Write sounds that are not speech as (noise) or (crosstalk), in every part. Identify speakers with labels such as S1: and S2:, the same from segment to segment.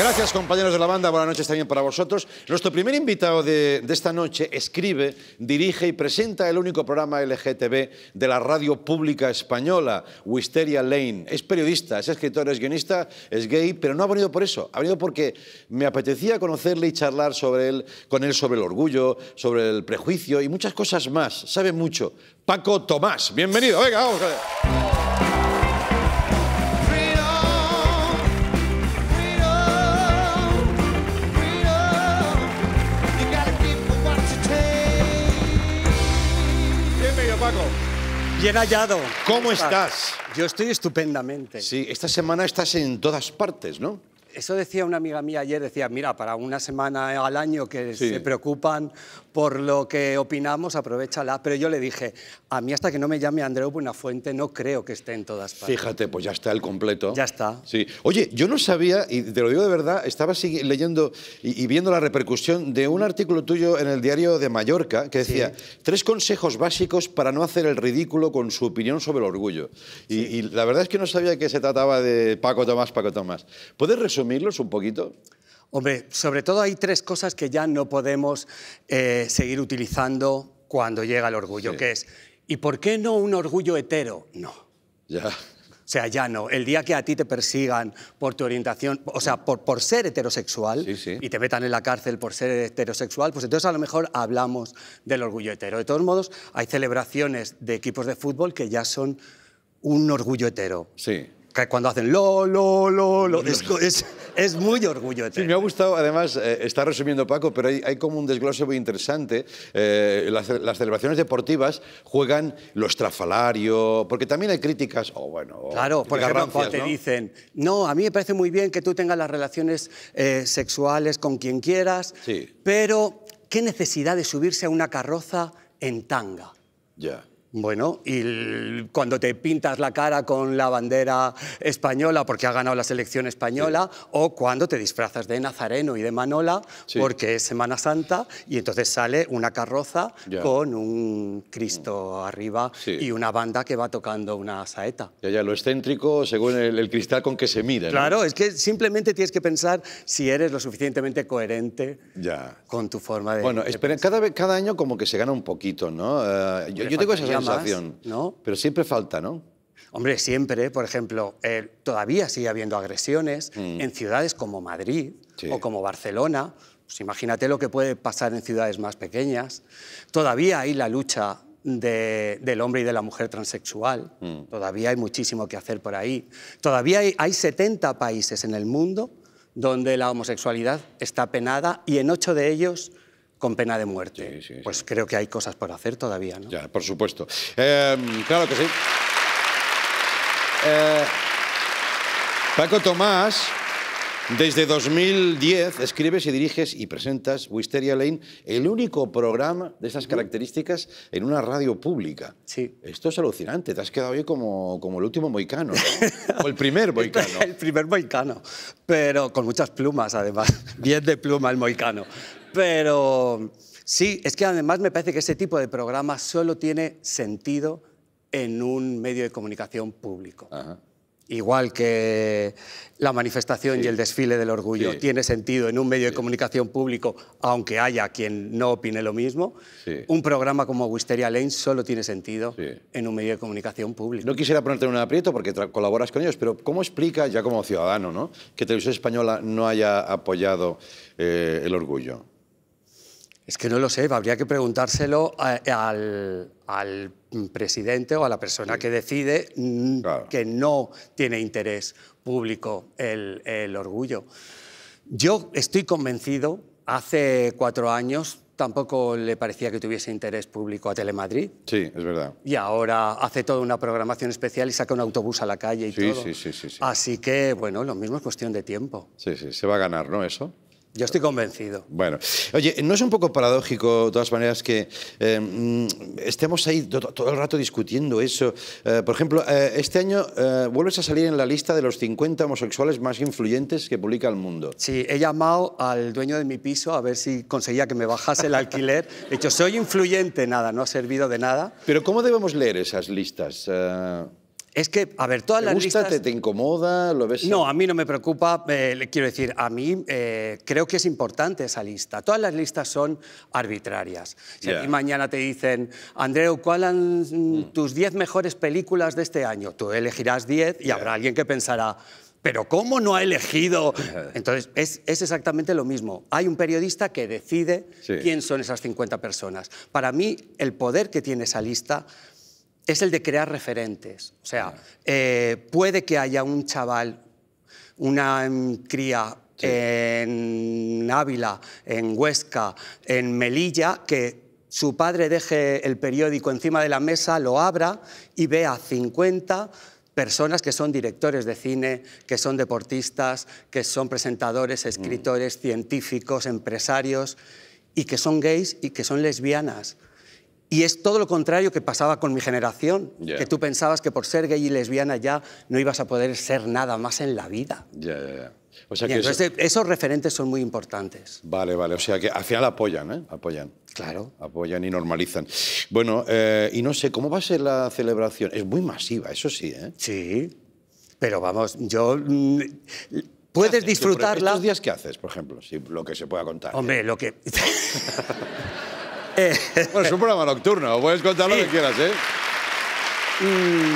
S1: Gracias compañeros de la banda, buenas noches también para vosotros. Nuestro primer invitado de, esta noche escribe, dirige y presenta el único programa LGTB de la radio pública española, Wisteria Lane. Es periodista, es escritor, es guionista, es gay, pero no ha venido por eso, ha venido porque me apetecía conocerle y charlar sobre él, con él sobre el orgullo, sobre el prejuicio y muchas cosas más. Sabe mucho. Paco Tomás, bienvenido, venga, vamos a Bien hallado. ¿Cómo estás? Yo estoy estupendamente. Sí, esta semana estás en todas partes, ¿no?
S2: Eso decía una amiga mía ayer, decía, mira, para una semana al año que se preocupan por lo que opinamos, aprovechala. Pero yo le dije, a mí hasta que no me llame Andreu Buenafuente no creo que esté en todas partes. Fíjate, pues ya está el completo. Ya está. Sí.
S1: Oye, yo no sabía, y te lo digo de verdad, estaba leyendo y, viendo la repercusión de un artículo tuyo en el diario de Mallorca que decía tres consejos básicos para no hacer el ridículo con su opinión sobre el orgullo. Y, y la verdad es que no sabía que se trataba de Paco Tomás, Paco Tomás. ¿Puedes
S2: resumirlos un poquito? Hombre, sobre todo hay tres cosas que ya no podemos eh, seguir utilizando cuando llega el orgullo, que es, ¿y por qué no un orgullo hetero? No. Ya. O sea, ya no. El día que a ti te persigan por tu orientación, o sea, por, ser heterosexual y te metan en la cárcel por ser heterosexual, pues entonces a lo mejor hablamos del orgullo hetero. De todos modos, hay celebraciones de equipos de fútbol que ya son un orgullo hetero. Sí. Que cuando hacen lo, lo, lo, lo es,
S1: es muy orgulloso. Sí, me ha gustado, además, eh, está resumiendo Paco, pero hay, como un desglose muy interesante. Eh, las, celebraciones deportivas juegan lo estrafalario, porque también hay críticas, o bueno... Claro, por ejemplo, te
S2: dicen, no, a mí me parece muy bien que tú tengas las relaciones eh, sexuales con quien quieras, pero ¿qué necesidad de subirse a una carroza en tanga? Ya. Bueno, y cuando te pintas la cara con la bandera española porque ha ganado la selección española, o cuando te disfrazas de Nazareno y de Manola porque es Semana Santa y entonces sale una carroza con un Cristo mm. arriba y una banda que va tocando una saeta.
S1: Ya, ya, lo excéntrico según el, cristal con que se mira. Claro,
S2: es que simplemente tienes que pensar si eres lo suficientemente coherente con tu forma de. Bueno,
S1: cada, año como que se gana un poquito, ¿no? Eh, yo, yo tengo esa ¿no? Pero siempre
S2: falta, ¿no? Hombre, siempre, por ejemplo, eh, todavía sigue habiendo agresiones mm. en ciudades como Madrid o como Barcelona. Pues imagínate lo que puede pasar en ciudades más pequeñas. Todavía hay la lucha del hombre y de la mujer transexual. Mm. Todavía hay muchísimo que hacer por ahí. Todavía hay, hay 70 países en el mundo donde la homosexualidad está penada y en ocho de ellos con pena de muerte. pues creo que hay cosas por hacer todavía, ¿no? Ya, por supuesto. Em, claro que sí.
S1: Eh, Paco Tomás, desde 2010 escribes y diriges y presentas Wisteria Lane, el único programa de esas características en una radio pública. Sí. Esto es alucinante, te has quedado
S2: hoy como, como el último moicano, o (laughs) el primer moicano. el primer moicano, pero con muchas plumas además, (laughs) bien de pluma el moicano. Pero sí, es que además me parece que ese tipo de programa solo tiene sentido en un medio de comunicación público. Igual que la manifestación y el desfile del orgullo tiene sentido en un medio de comunicación público, aunque haya quien no opine lo mismo, un programa como Wisteria Lane solo tiene sentido en un medio de comunicación
S1: público. No quisiera ponerte en un aprieto porque colaboras con ellos, pero ¿cómo explica, ya como ciudadano, ¿no? que Televisión
S2: Española no haya apoyado eh, el orgullo? Es que no lo sé, habría que preguntárselo al, presidente o a la persona que decide mm, que no tiene interés público el, orgullo. Yo estoy convencido, hace cuatro años tampoco le parecía que tuviese interés público a Telemadrid.
S1: Sí, es verdad.
S2: Y ahora hace toda una programación especial y saca un autobús a la calle y todo. sí, sí, sí. Así que, bueno, lo mismo es cuestión de tiempo.
S1: Sí, sí, se va a ganar, ¿no? Eso.
S2: Yo estoy convencido.
S1: Bueno, oye, ¿no es un poco paradójico, de todas maneras, que eh, estemos ahí todo, el rato discutiendo eso? Eh, por ejemplo, eh, este año vuelves a salir en la lista de los 50 homosexuales más influyentes que
S2: publica el mundo. Sí, he llamado al dueño de mi piso a ver si conseguía que me bajase el alquiler. He dicho, soy influyente, nada, no ha servido de nada.
S1: Pero ¿cómo debemos leer esas listas? Es que, a ver, todas las listas... Te, ¿Te incomoda? ¿Lo ves? No, a
S2: mí no me preocupa. Eh, quiero decir, a mí eh, creo que es importante esa lista. Todas las listas son arbitrarias. Si mañana te dicen, Andreu, ¿cuáles son mm. tus 10 mejores películas de este año? Tú elegirás 10 y habrá alguien que pensará, pero ¿cómo no ha elegido? (laughs) Entonces, es, exactamente lo mismo. Hay un periodista que decide quién son esas 50 personas. Para mí, el poder que tiene esa lista es el de crear referentes. O sea, eh, puede que haya un chaval, una em, cría en Ávila, en Huesca, en Melilla, que su padre deje el periódico encima de la mesa, lo abra y vea 50 personas que son directores de cine, que son deportistas, que son presentadores, escritores, mm. científicos, empresarios, y que son gays y que son lesbianas. Y es todo lo contrario que pasaba con mi generación, que tú pensabas que por ser gay y lesbiana ya no ibas a poder ser nada más en la vida. Ya, ya, ya, o sea que
S1: esos referentes son muy importantes. Vale, vale. O sea que al final apoyan, ¿eh? Apoyan. Claro. Apoyan y normalizan. Bueno, eh, y no sé, ¿cómo va a ser la celebración? Es muy masiva, eso sí, ¿eh? Sí. Pero vamos, yo... Mm, puedes disfrutar disfrutarla. ¿Estos días qué haces, por ejemplo? Si lo que se pueda contar.
S2: Hombre, lo que... (laughs)
S1: (laughs) Bueno, es un programa nocturno, puedes contar lo que quieras, ¿eh?
S2: Mm.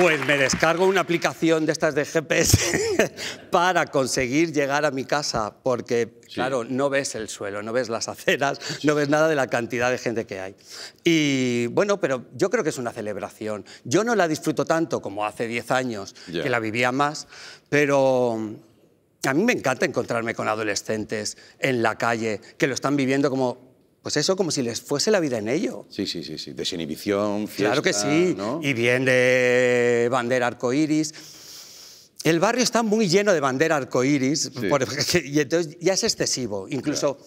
S2: Pues me descargo una aplicación de estas de GPS (laughs) para conseguir llegar a mi casa, porque claro, no ves el suelo, no ves las aceras, no ves nada de la cantidad de gente que hay. Y bueno, pero yo creo que es una celebración. Yo no la disfruto tanto como hace 10 años, que la vivía más, pero a mí me encanta encontrarme con adolescentes en la calle que lo están viviendo como pues eso, como si les fuese la vida en ello.
S1: Sí, sí, sí, sí. Desinhibición, fiesta, Claro que sí. Y
S2: bien de bandera arcoíris. El barrio está muy lleno de bandera arcoíris, (laughs) y entonces ya es excesivo. Incluso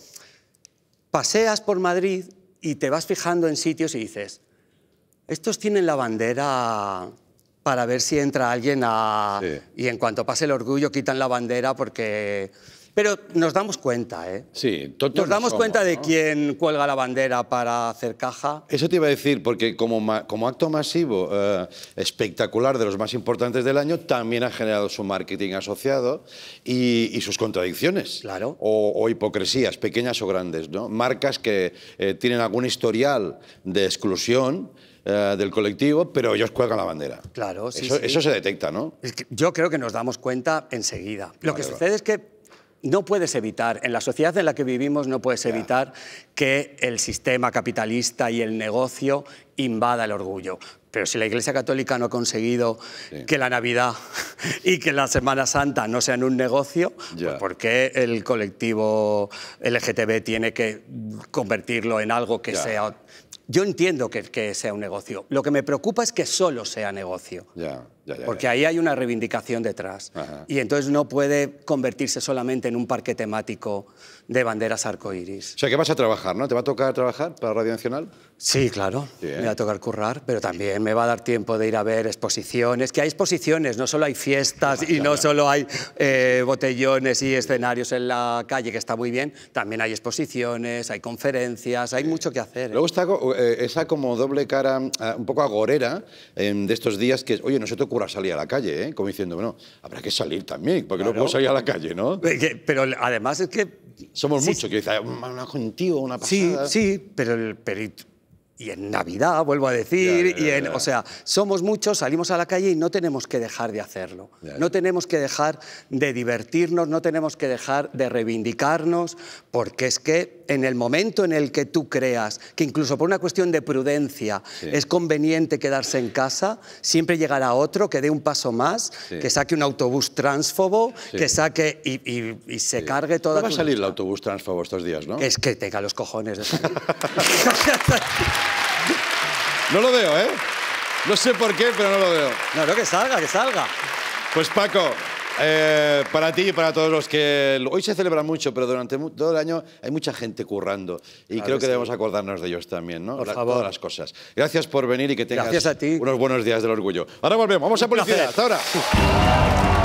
S2: paseas por Madrid y te vas fijando en sitios y dices, estos tienen la bandera para ver si entra alguien a... Y en cuanto pase el orgullo quitan la bandera porque... Pero nos damos cuenta, ¿eh? Sí, Nos damos cuenta de quién cuelga la bandera para hacer caja.
S1: Eso te iba a decir, porque como, como acto masivo, eh, espectacular, de los más importantes del año, también ha generado su marketing asociado y, sus contradicciones. Claro. O, hipocresías, pequeñas o grandes, ¿no? Marcas que eh, tienen algún historial de exclusión eh, del colectivo, pero ellos cuelgan la bandera.
S2: Claro, Eso, se
S1: detecta, ¿no?
S2: yo creo que nos damos cuenta enseguida. Lo que sucede es que no puedes evitar, en la sociedad en la que vivimos no puedes evitar que el sistema capitalista y el negocio invada el orgullo. Pero si la Iglesia Católica no ha conseguido que la Navidad (laughs) y que la Semana Santa no sean un negocio, pues ¿por qué el colectivo LGTB tiene que convertirlo en algo que sea yo entiendo que, sea un negocio. Lo que me preocupa es que solo sea negocio porque ahí hay una reivindicación detrás. Y entonces no puede convertirse solamente en un parque temático de banderas arcoíris. O sea, que vas a trabajar, ¿no? ¿Te va a tocar trabajar para Radio Nacional? Sí, claro. Me va a tocar currar, pero también me va a dar tiempo de ir a ver exposiciones. Que hay exposiciones, no solo hay fiestas (laughs) y no solo hay eh, botellones y escenarios en la calle, que está muy bien. También hay exposiciones, hay conferencias, hay mucho que hacer.
S1: ¿eh? Luego está eh, esa como doble cara, ah, un poco agorera, em, de estos días que, oye, nosotros salir a la calle, ¿eh? como diciendo, bueno, habrá que salir también, porque no puedo salir a la calle, ¿no? Pero además es que... Somos muchos, que dice, una
S2: contigo, una pasada. Sí, sí, pero, el, y en Navidad, vuelvo a decir, o sea, somos muchos, salimos a la calle y no tenemos que dejar de hacerlo. No tenemos que dejar de divertirnos, no tenemos que dejar de reivindicarnos, porque es que en el momento en el que tú creas que incluso por una cuestión de prudencia es conveniente quedarse en casa, siempre llegará otro que dé un paso más, que saque un autobús transfobo, que saque y, se cargue toda... No va a salir el
S1: autobús transfobo estos días,
S2: ¿no? Es que tenga los cojones de (laughs) no lo veo, ¿eh?
S1: No sé por qué, pero no lo veo. No, no, que salga, que salga. Pues Paco, eh, para ti y para todos los que... Hoy se celebra mucho, pero durante todo el año hay mucha gente currando. Y creo que, debemos acordarnos de ellos también, ¿no? Por Todas las cosas. Gracias por venir y que tengas unos buenos días del orgullo. Ahora volvemos. Vamos a Policía. Hasta ahora.